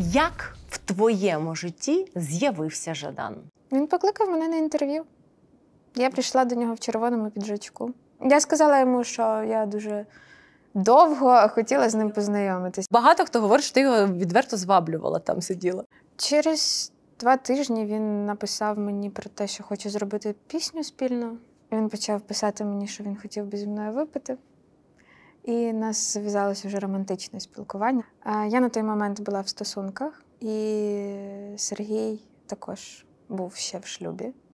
Як в твоєму житті з'явився Жадан? Він покликав мене на інтерв'ю. Я прийшла до нього в червоному піджачку. Я сказала йому, що я дуже довго хотіла з ним познайомитись. Багато хто говорить, що ти його відверто зваблювала там, сиділа. Через два тижні він написав мені про те, що хоче зробити пісню спільно. Він почав писати мені, що він хотів би зі мною випити і нас зв'язалося вже романтичне спілкування. А Я на той момент була в стосунках, і Сергій також був ще в шлюбі.